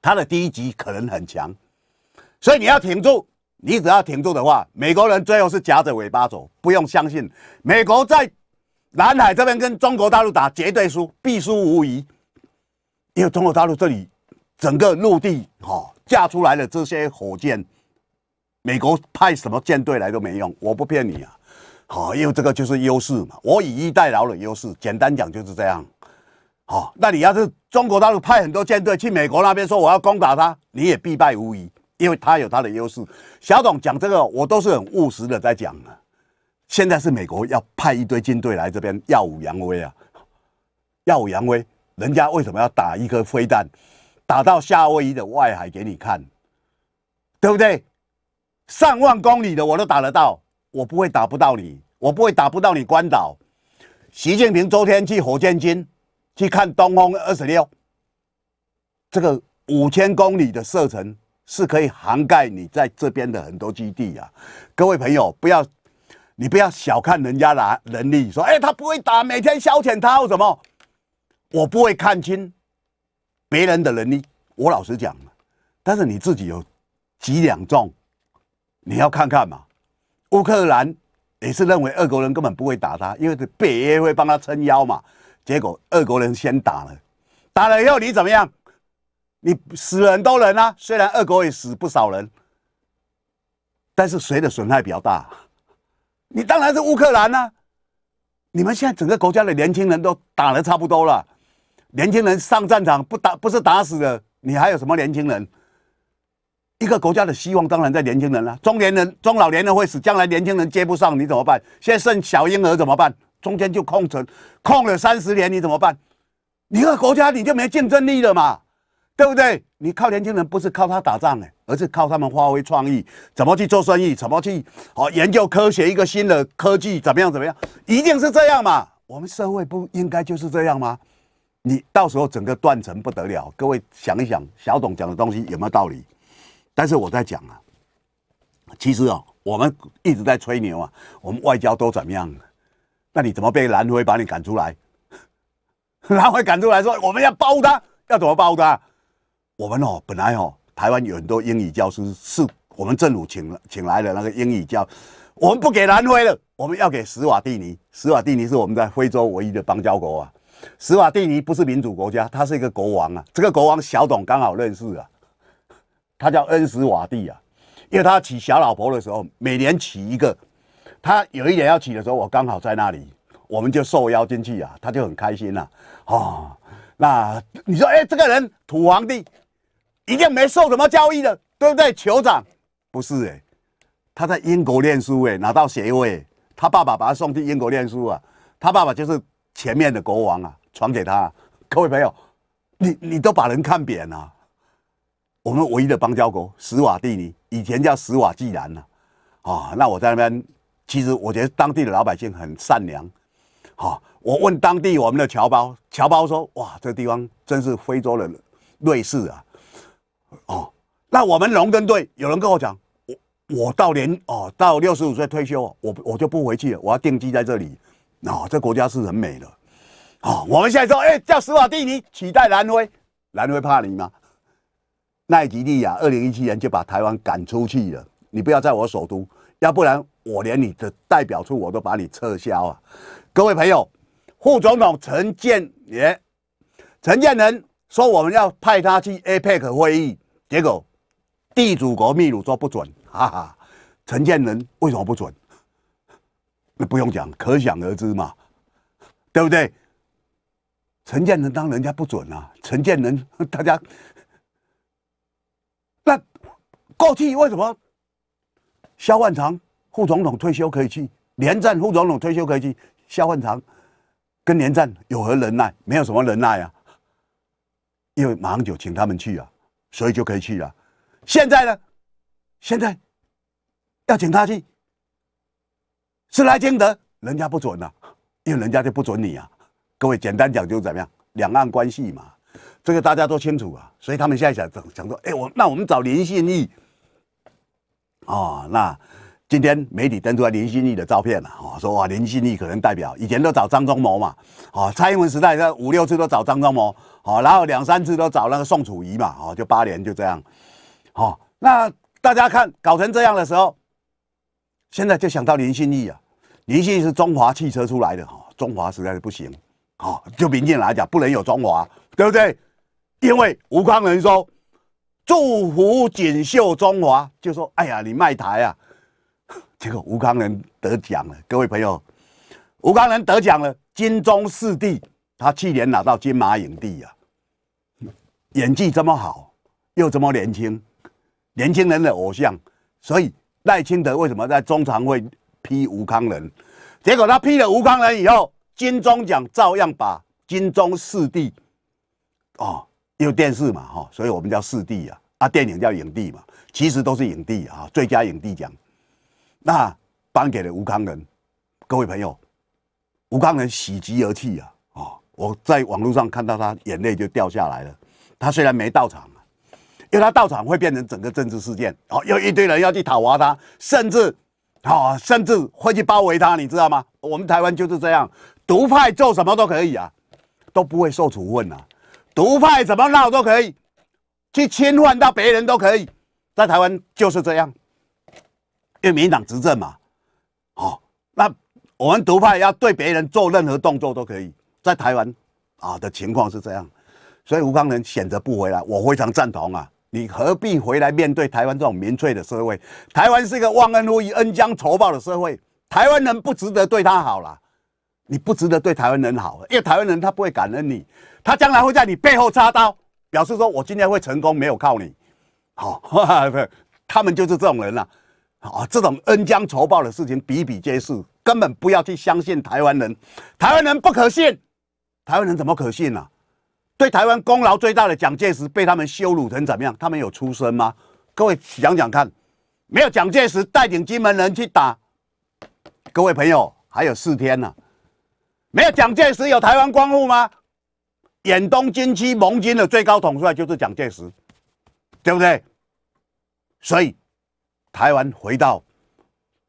A: 他的第一集可能很强，所以你要挺住。你只要挺住的话，美国人最后是夹着尾巴走，不用相信。美国在南海这边跟中国大陆打，绝对输，必输无疑。因为中国大陆这里整个陆地哈架出来的这些火箭，美国派什么舰队来都没用。我不骗你啊，好，因为这个就是优势嘛，我以逸待劳的优势。简单讲就是这样。好，那你要是中国，大陆派很多舰队去美国那边，说我要攻打他，你也必败无疑，因为他有他的优势。小董讲这个，我都是很务实的在讲呢。现在是美国要派一堆军队来这边耀武扬威啊，耀武扬威，人家为什么要打一颗飞弹，打到夏威夷的外海给你看，对不对？上万公里的我都打得到，我不会打不到你，我不会打不到你关岛。习近平周天去火箭军。去看东风二十六，这个五千公里的射程是可以涵盖你在这边的很多基地啊。各位朋友，不要，你不要小看人家的能力，说哎他不会打，每天消遣他或什么。我不会看清别人的能力，我老实讲。但是你自己有几两重，你要看看嘛。乌克兰也是认为俄国人根本不会打他，因为北约会帮他撑腰嘛。结果，俄国人先打了，打了以后你怎么样？你死人多人啊？虽然俄国也死不少人，但是谁的损害比较大？你当然是乌克兰啊！你们现在整个国家的年轻人都打得差不多了，年轻人上战场不打不是打死的，你还有什么年轻人？一个国家的希望当然在年轻人了。中年人、中老年人会死，将来年轻人接不上，你怎么办？现在剩小婴儿怎么办？中间就空城，空了三十年，你怎么办？你个国家你就没竞争力了嘛，对不对？你靠年轻人不是靠他打仗嘞，而是靠他们发挥创意，怎么去做生意，怎么去好研究科学，一个新的科技怎么样怎么样，一定是这样嘛？我们社会不应该就是这样吗？你到时候整个断层不得了。各位想一想，小董讲的东西有没有道理？但是我在讲啊，其实啊，我们一直在吹牛啊，我们外交都怎么样？那你怎么被蓝辉把你赶出来？蓝辉赶出来说：“我们要包他，要怎么包他？我们哦，本来哦，台湾有很多英语教师是我们政府请请来的那个英语教，我们不给蓝辉了，我们要给斯瓦蒂尼。斯瓦蒂尼是我们在非洲唯一的邦交国啊。斯瓦蒂尼不是民主国家，他是一个国王啊。这个国王小董刚好认识啊，他叫恩斯瓦蒂啊，因为他娶小老婆的时候，每年娶一个。”他有一点要起的时候，我刚好在那里，我们就受邀进去啊，他就很开心了，啊，那你说，哎，这个人土皇帝，一定没受什么教育的，对不对？酋长不是哎，他在英国念书哎，拿到学位，他爸爸把他送去英国念书啊，他爸爸就是前面的国王啊，传给他。各位朋友，你你都把人看扁了，我们唯一的邦交国斯瓦蒂尼，以前叫斯瓦济兰呐、啊，那我在那边。其实我觉得当地的老百姓很善良，好，我问当地我们的侨胞，侨胞说：哇，这个地方真是非洲的瑞士啊！哦，那我们农耕队有人跟我讲，我我到年哦到六十五岁退休，我我就不回去了，我要定居在这里。那这国家是很美的，哦，我们现在说，哎，叫史瓦蒂尼取代南威，南威怕你吗？奈吉利亚二零一七年就把台湾赶出去了，你不要在我首都，要不然。我连你的代表处我都把你撤销啊！各位朋友，副总统陈建也，陈建仁说我们要派他去 APEC 会议，结果地主国秘鲁说不准，哈哈。陈建仁为什么不准？那不用讲，可想而知嘛，对不对？陈建仁当人家不准啊！陈建仁，大家那过去为什么萧万长？副总统退休可以去连战，副总统退休可以去萧万长，跟连战有何能耐？没有什么能耐啊，因为马上就请他们去啊，所以就可以去了。现在呢，现在要请他去，是来金德，人家不准啊，因为人家就不准你啊。各位简单讲就怎么样，两岸关系嘛，这个大家都清楚啊，所以他们现在想想说，哎，我那我们找林信义啊，那。今天媒体登出来林心怡的照片了，哦，说哇，林心怡可能代表以前都找张忠谋嘛，哦，蔡英文时代这五六次都找张忠谋，好，然后两三次都找那个宋楚瑜嘛，哦，就八年就这样，哦，那大家看搞成这样的时候，现在就想到林心怡啊，林心怡是中华汽车出来的哈，中华实在是不行，哦，就民间来讲不能有中华，对不对？因为吴康仁说祝福锦绣中华，就说哎呀，你卖台啊。结果吴康仁得奖了，各位朋友，吴康仁得奖了，金钟四帝，他去年拿到金马影帝啊，演技这么好，又这么年轻，年轻人的偶像，所以赖清德为什么在中常会批吴康仁？结果他批了吴康仁以后，金钟奖照样把金钟四帝，哦，有电视嘛哈，所以我们叫四帝啊，啊，电影叫影帝嘛，其实都是影帝啊，最佳影帝奖。那颁给了吴康仁，各位朋友，吴康仁喜极而泣啊！啊，我在网络上看到他眼泪就掉下来了。他虽然没到场因为他到场会变成整个政治事件，哦，有一堆人要去讨伐他，甚至，哦，甚至会去包围他，你知道吗？我们台湾就是这样，独派做什么都可以啊，都不会受处分啊，独派怎么闹都可以，去侵犯到别人都可以，在台湾就是这样。因为民党执政嘛，好，那我们独派要对别人做任何动作都可以，在台湾啊的情况是这样，所以吴康仁选择不回来，我非常赞同啊！你何必回来面对台湾这种民粹的社会？台湾是一个忘恩负义、恩将仇报的社会，台湾人不值得对他好了，你不值得对台湾人好，因为台湾人他不会感恩你，他将来会在你背后插刀，表示说我今天会成功没有靠你，好，他们就是这种人了。啊，这种恩将仇报的事情比比皆是，根本不要去相信台湾人，台湾人不可信，台湾人怎么可信呢？对台湾功劳最大的蒋介石被他们羞辱成怎么样？他们有出身吗？各位想想看，没有蒋介石带领金门人去打，各位朋友还有四天呢，没有蒋介石有台湾光复吗？远东军区盟军的最高统帅就是蒋介石，对不对？所以。台湾回到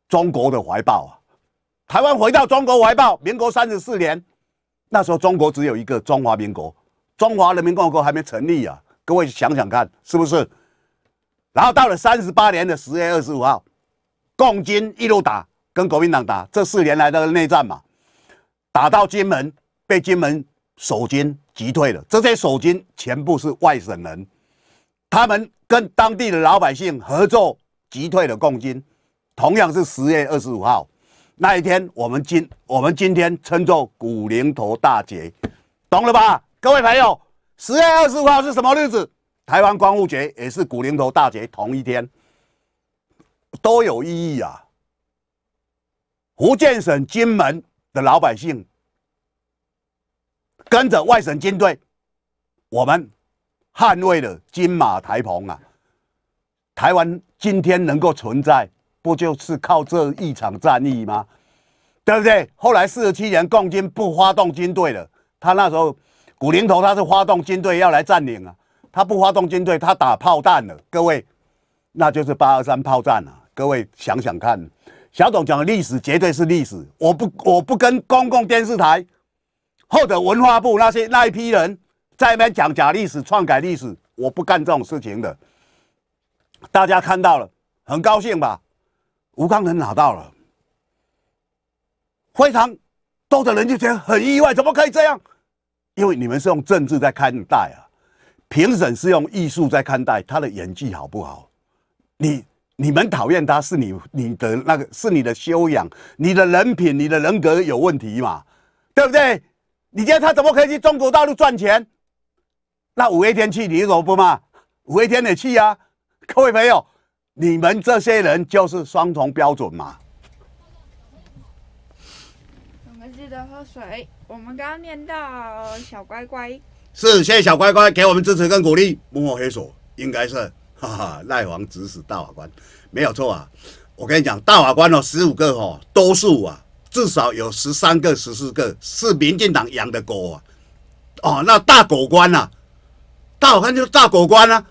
A: 中国的怀抱啊！台湾回到中国怀抱。民国三十四年，那时候中国只有一个中华民国，中华人民共和国还没成立啊！各位想想看，是不是？然后到了三十八年的十月二十五号，共军一路打，跟国民党打这四年来的内战嘛，打到金门，被金门守军击退了。这些守军全部是外省人，他们跟当地的老百姓合作。击退了共军，同样是十月二十五号那一天，我们今我们今天称作古灵头大捷，懂了吧，各位朋友？十月二十五号是什么日子？台湾光复节也是古灵头大捷同一天，都有意义啊！福建省金门的老百姓跟着外省军队，我们捍卫了金马台澎啊，台湾。今天能够存在，不就是靠这一场战役吗？对不对？后来四十七年，共军不发动军队了。他那时候，古灵头他是发动军队要来占领啊，他不发动军队，他打炮弹了。各位，那就是八二三炮战啊。各位想想看，小董讲的历史绝对是历史。我不，我不跟公共电视台或者文化部那些那一批人在那边讲假历史、篡改历史，我不干这种事情的。大家看到了，很高兴吧？吴刚能拿到了，非常多的人就觉得很意外，怎么可以这样？因为你们是用政治在看待啊，评审是用艺术在看待他的演技好不好？你你们讨厌他是你你的那个是你的修养、你的人品、你的人格有问题嘛？对不对？你觉得他怎么可以去中国大陆赚钱？那五月天去，你怎么不骂？五月天也去啊？各位朋友，你们这些人就是双重标准嘛？我们记得喝水。我们刚刚念到小乖乖，是谢谢小乖乖给我们支持跟鼓励。幕后黑手应该是哈哈赖王指使大法官，没有错啊。我跟你讲，大法官哦，十五个哦，多数啊，至少有十三个、十四个是民进党养的狗啊。哦，那大狗官呐，大法官就是大狗官啊。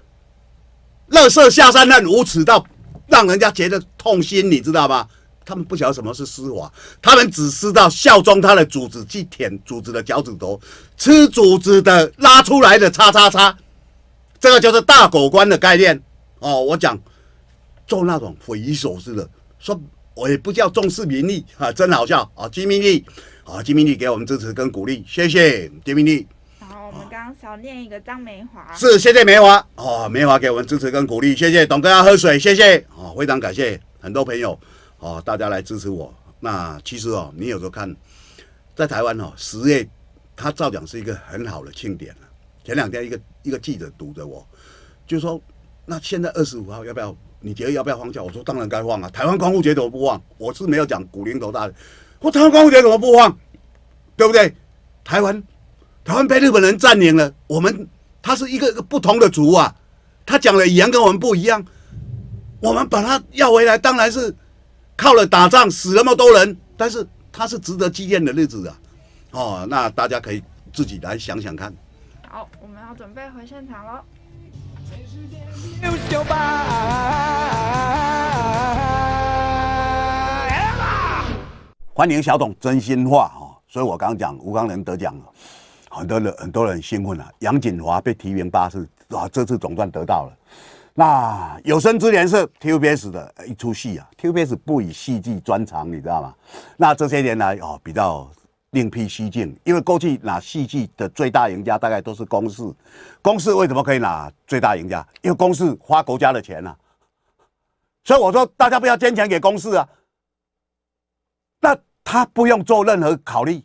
A: 乐色下三滥，无耻到让人家觉得痛心，你知道吗？他们不晓得什么是丝滑，他们只知道效忠他的主子，去舔主子的脚趾头，吃主子的拉出来的叉叉叉。这个就是大狗官的概念哦。我讲做那种匪夷所思的，说我也不叫重视名利啊，真好笑啊！金明利啊，金明利给我们支持跟鼓励，谢谢金明利。我们刚刚想念一个张梅华，是谢谢梅华哦，梅华给我们支持跟鼓励，谢谢董哥要喝水，谢谢哦，非常感谢很多朋友哦，大家来支持我。那其实哦，你有时候看在台湾哦，十月他照讲是一个很好的庆典前两天一个一个记者堵着我，就说那现在二十五号要不要？你觉得要不要放假？我说当然该放啊！台湾光复节怎么不放？我是没有讲古灵狗大的，我台湾光复节怎么不放？对不对？台湾。台湾被日本人占领了，我们他是一个个不同的族啊，他讲的语言跟我们不一样，我们把他要回来，当然是靠了打仗死那么多人，但是他是值得纪念的日子啊，哦，那大家可以自己来想想看。好，我们要准备回现场喽。欢迎小董，真心话啊，所以我刚讲吴刚能得奖了。很多人，很多人兴奋了。杨锦华被提名八次，啊，这次总算得到了。那有生之年是 TBS 的一出戏啊。TBS 不以戏剧专长，你知道吗？那这些年来哦，比较另辟蹊径，因为过去拿戏剧的最大赢家大概都是公司，公司为什么可以拿最大赢家？因为公司花国家的钱呐。所以我说，大家不要捐钱给公司啊。那他不用做任何考虑，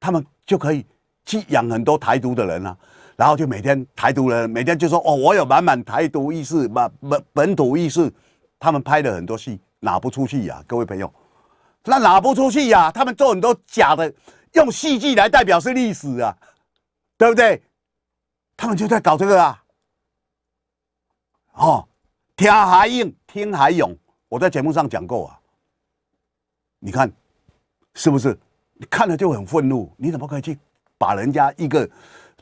A: 他们就可以。去养很多台独的人啊，然后就每天台独人每天就说哦，我有满满台独意识，满本本土意识。他们拍了很多戏拿不出去呀，各位朋友，那拿不出去呀？他们做很多假的，用戏剧来代表是历史啊，对不对？他们就在搞这个啊。哦，天还硬，天还勇。我在节目上讲过啊。你看，是不是？你看了就很愤怒。你怎么可以去？把人家一个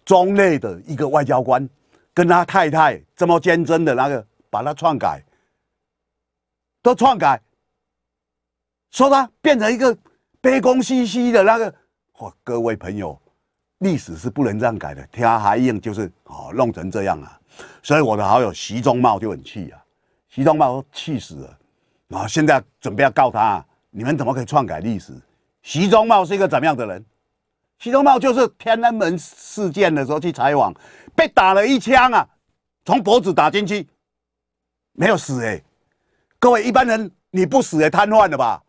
A: 中内的一个外交官跟他太太这么坚贞的那个，把他篡改，都篡改，说他变成一个卑躬屈膝的那个。哇，各位朋友，历史是不能这样改的。天还硬就是哦，弄成这样啊。所以我的好友习忠茂就很气啊，习忠茂气死了，然后现在准备要告他，你们怎么可以篡改历史？习忠茂是一个怎么样的人？西仲茂就是天安门事件的时候去采访，被打了一枪啊，从脖子打进去，没有死哎，各位一般人你不死也瘫痪了吧？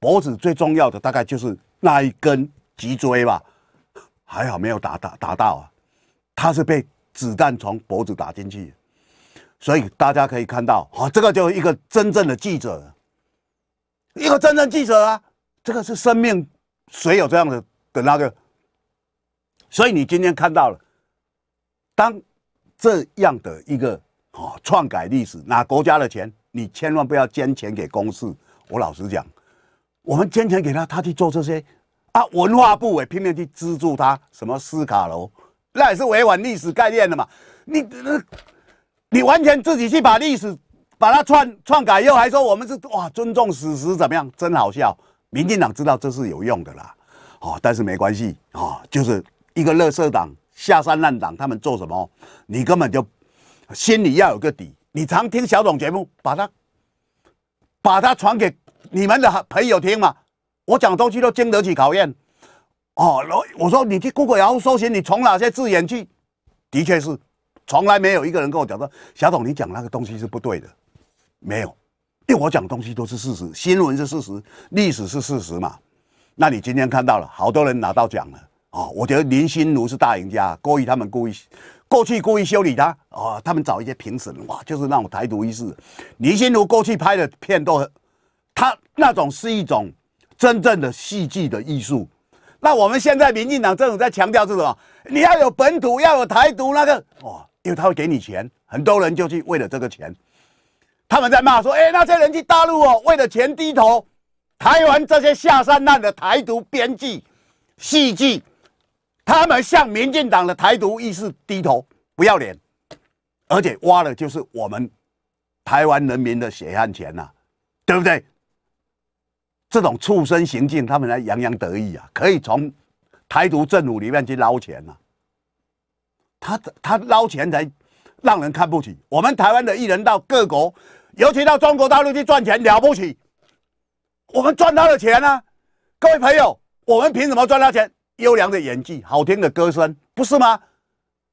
A: 脖子最重要的大概就是那一根脊椎吧，还好没有打打打到啊，他是被子弹从脖子打进去，所以大家可以看到，啊，这个就是一个真正的记者，一个真正记者啊，这个是生命，谁有这样的的那个？所以你今天看到了，当这样的一个哦篡改历史拿国家的钱，你千万不要捐钱给公司。我老实讲，我们捐钱给他，他去做这些啊，文化部委拼命去资助他，什么斯卡罗，那也是违反历史概念的嘛。你你完全自己去把历史把它篡篡改，又还说我们是哇尊重史实怎么样？真好笑。民进党知道这是有用的啦，哦，但是没关系啊，就是。一个乐色党、下三滥党，他们做什么？你根本就心里要有个底。你常听小董节目，把它把它传给你们的朋友听嘛。我讲东西都经得起考验。哦，我我说你去 Google 然后搜寻，你从哪些字眼去？的确，是从来没有一个人跟我讲说，小董你讲那个东西是不对的。没有，因为我讲东西都是事实，新闻是事实，历史是事实嘛。那你今天看到了，好多人拿到奖了。哦，我觉得林心如是大赢家。郭宇他们故意过去故意修理他啊。他们找一些评审哇，就是那种台独意识。林心如过去拍的片都，他那种是一种真正的戏剧的艺术。那我们现在民进党政府在强调是什么？你要有本土，要有台独那个哦，因为他会给你钱。很多人就去为了这个钱，他们在骂说：哎，那些人去大陆哦，为了钱低头。台湾这些下三滥的台独编剧、戏剧。他们向民进党的台独意识低头，不要脸，而且挖的就是我们台湾人民的血汗钱呐，对不对？这种畜生行径，他们来洋洋得意啊！可以从台独政府里面去捞钱呐，他他捞钱才让人看不起。我们台湾的艺人到各国，尤其到中国大陆去赚钱了不起，我们赚他的钱呢？各位朋友，我们凭什么赚他钱？优良的演技，好听的歌声，不是吗？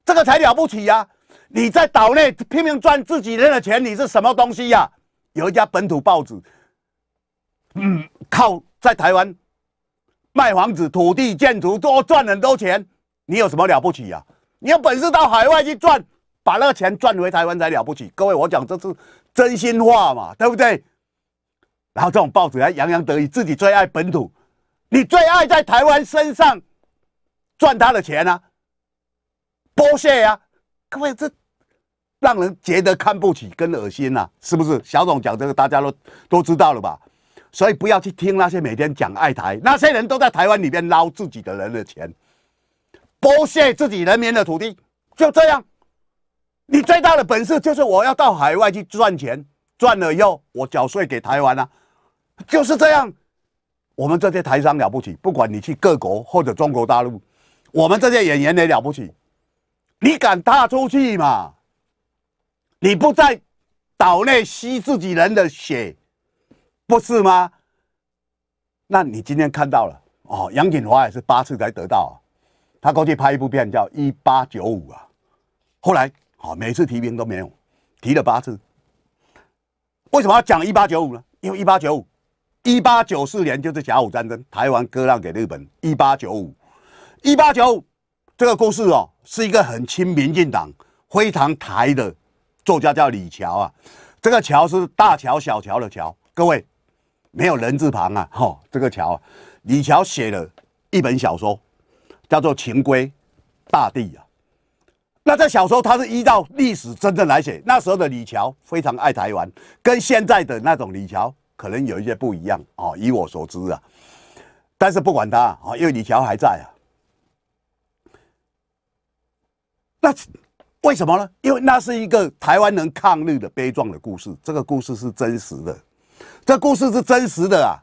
A: 这个才了不起呀！你在岛内拼命赚自己人的钱，你是什么东西呀？有一家本土报纸，嗯，靠在台湾卖房子、土地、建筑多赚很多钱，你有什么了不起呀？你有本事到海外去赚，把那个钱赚回台湾才了不起。各位，我讲这是真心话嘛，对不对？然后这种报纸还洋洋得意，自己最爱本土，你最爱在台湾身上。赚他的钱呢，剥削呀！各位，这让人觉得看不起跟恶心呐，是不是？小董讲这个，大家都都知道了吧？所以不要去听那些每天讲爱台，那些人都在台湾里面捞自己的人的钱，剥削自己人民的土地，就这样。你最大的本事就是我要到海外去赚钱，赚了以后我缴税给台湾啊，就是这样。我们这些台商了不起，不管你去各国或者中国大陆。我们这些演员也了不起，你敢踏出去嘛？你不在岛内吸自己人的血，不是吗？那你今天看到了哦，杨锦华也是八次才得到，他过去拍一部片叫《一八九五》啊，后来好每次提名都没有，提了八次，为什么要讲《一八九五》呢？因为一八九五，一八九四年就是甲午战争，台湾割让给日本，一八九五。一八九五这个故事哦，是一个很亲民进党、非常台的作家，叫李桥啊。这个“桥是大桥、小桥的“桥”，各位没有“人”字旁啊，哈。这个“桥、啊，李桥写了一本小说，叫做《情归大地》啊。那这小说它是依照历史真正来写，那时候的李桥非常爱台湾，跟现在的那种李桥可能有一些不一样哦。以我所知啊，但是不管他啊，因为李桥还在啊。那为什么呢？因为那是一个台湾人抗日的悲壮的故事，这个故事是真实的，这故事是真实的啊！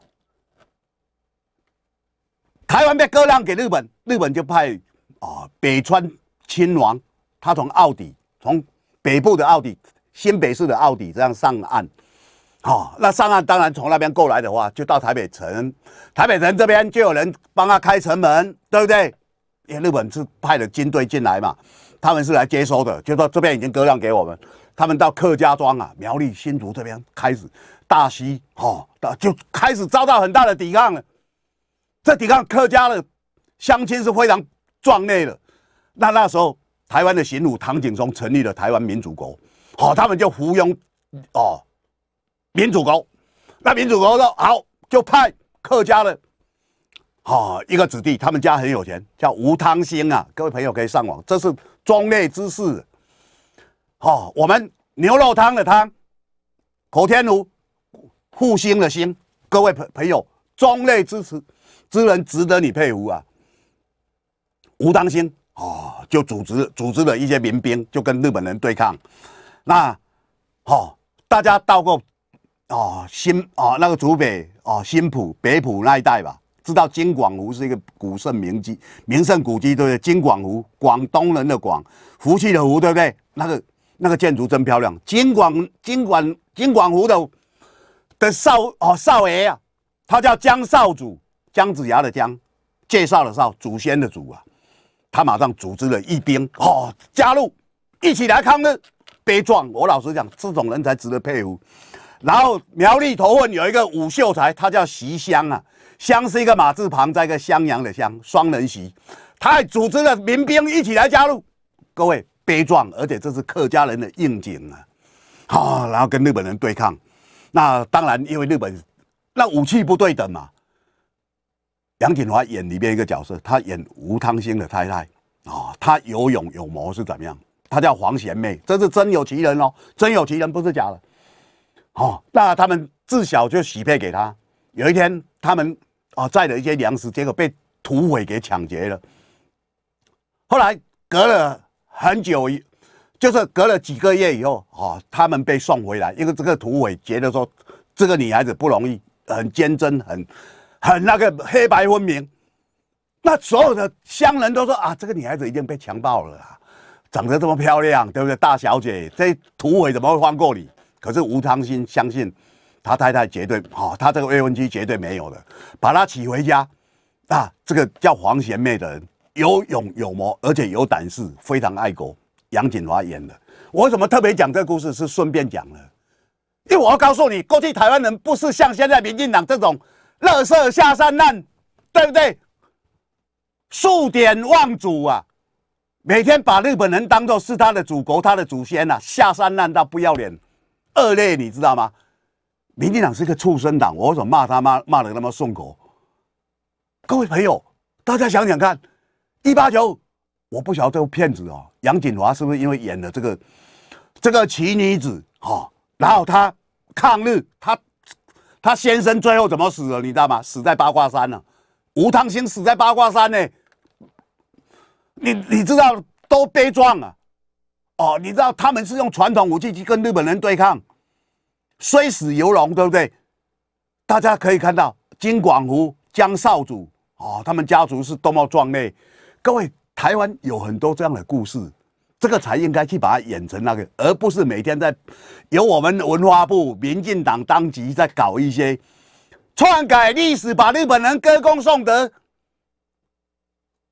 A: 台湾被割让给日本，日本就派啊北川亲王，他从奥底，从北部的奥底，新北市的奥底这样上岸，哦，那上岸当然从那边过来的话，就到台北城，台北城这边就有人帮他开城门，对不对？因为日本是派了军队进来嘛。他们是来接收的，就说这边已经割让给我们。他们到客家庄啊、苗栗新竹这边开始大溪哦，就开始遭到很大的抵抗了。这抵抗客家的乡亲是非常壮烈的。那那时候，台湾的巡抚唐景崧成立了台湾民主国，好，他们就服庸，哦，民主国。那民主国说好，就派客家的，哦，一个子弟，他们家很有钱，叫吴汤兴啊，各位朋友可以上网，这是。忠烈之士，好，我们牛肉汤的汤，口天奴复兴的兴，各位朋朋友，忠烈之士之人值得你佩服啊！吴当兴啊，就组织组织了一些民兵，就跟日本人对抗。那，好，大家到过哦新哦那个竹北哦新浦北浦那一带吧？知道金广湖是一个古圣名迹，名胜古迹，对不对？金广湖，广东人的广，福气的福，对不对？那个那个建筑真漂亮。金广金广金广湖的的少哦少爷啊，他叫江少主，姜子牙的姜，介绍的少祖先的祖啊，他马上组织了一兵哦，加入一起来抗日，悲壮。我老实讲，这种人才值得佩服。然后苗栗头份有一个武秀才，他叫徐香啊。湘是一个马字旁加一个襄阳的“湘”，双人席，他还组织了民兵一起来加入。各位悲壮，而且这是客家人的应景啊！好，然后跟日本人对抗。那当然，因为日本那武器不对等嘛。杨锦华演里面一个角色，他演吴汤兴的太太啊，她有勇有谋是怎么样？她叫黄贤妹，这是真有其人哦，真有其人不是假的。好，那他们自小就许配给他。有一天，他们。啊，载的一些粮食，结果被土匪给抢劫了。后来隔了很久，就是隔了几个月以后，啊，他们被送回来，因为这个土匪觉得说，这个女孩子不容易，很坚贞，很很那个黑白分明。那所有的乡人都说啊，这个女孩子一定被强暴了啦，长得这么漂亮，对不对？大小姐，这土匪怎么会放过你？可是吴长兴相信。他太太绝对哦，他这个未婚妻绝对没有的，把他娶回家。啊，这个叫黄贤妹的人有勇有谋，而且有胆识，非常爱国。杨锦华演的。我为什么特别讲这个故事？是顺便讲的，因为我要告诉你，过去台湾人不是像现在民进党这种乐色下三滥，对不对？数典忘祖啊，每天把日本人当做是他的祖国、他的祖先呐，下三滥到不要脸、恶劣，你知道吗？民进党是一个畜生党，我为什么骂他？骂骂的那么顺口？各位朋友，大家想想看，一八九，我不晓得这个骗子哦，杨锦华是不是因为演了这个这个奇女子哈？然后他抗日，他他先生最后怎么死了？你知道吗？死在八卦山了，吴汤兴死在八卦山呢。你你知道都悲壮啊！哦，你知道他们是用传统武器去跟日本人对抗。虽死犹荣，对不对？大家可以看到金广福、江少主啊，他们家族是多么壮烈。各位，台湾有很多这样的故事，这个才应该去把它演成那个，而不是每天在由我们文化部、民进党当局在搞一些篡改历史，把日本人歌功颂德，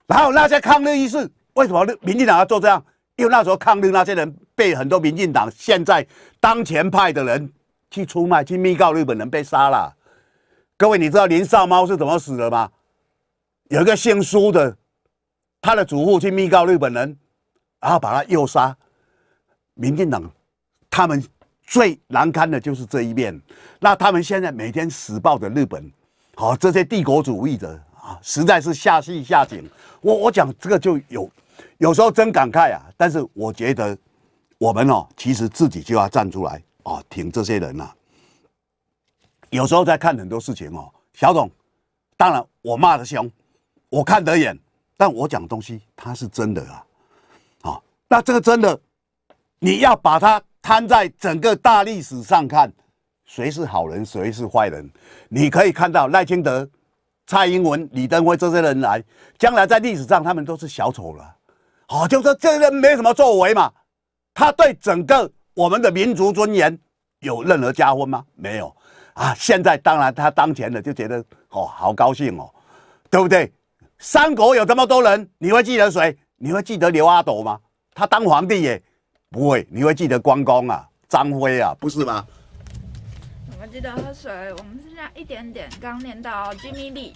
A: 然后那些抗日义士为什么民进党要做这样？因为那时候抗日那些人被很多民进党现在当前派的人。去出卖，去密告日本人被杀了。各位，你知道林少猫是怎么死的吗？有一个姓苏的，他的祖父去密告日本人，然后把他诱杀。民进党他们最难堪的就是这一面。那他们现在每天死抱着日本，好这些帝国主义的啊，实在是下气下井。我我讲这个就有有时候真感慨啊。但是我觉得我们哦，其实自己就要站出来。哦，挺这些人呐，有时候在看很多事情哦。小董，当然我骂的凶，我看得远，但我讲东西，它是真的啊。好，那这个真的，你要把它摊在整个大历史上看，谁是好人，谁是坏人，你可以看到赖清德、蔡英文、李登辉这些人来，将来在历史上他们都是小丑了。好，就说这人没什么作为嘛，他对整个。我们的民族尊严有任何加分吗？没有啊！现在当然他当前的就觉得哦，好高兴哦，对不对？三国有这么多人，你会记得谁？你会记得刘阿斗吗？他当皇帝耶，不会。你会记得关公啊、张飞啊，不是吗？我们记得喝水，我们剩下一点点，刚念到金米利。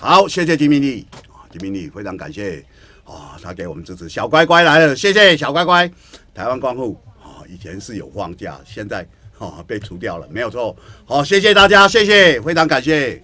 A: 好，谢谢金米利。金米利，非常感谢啊，他给我们支持。小乖乖来了，谢谢小乖乖，台湾光复。以前是有放假，现在哦被除掉了，没有错。好，谢谢大家，谢谢，非常感谢。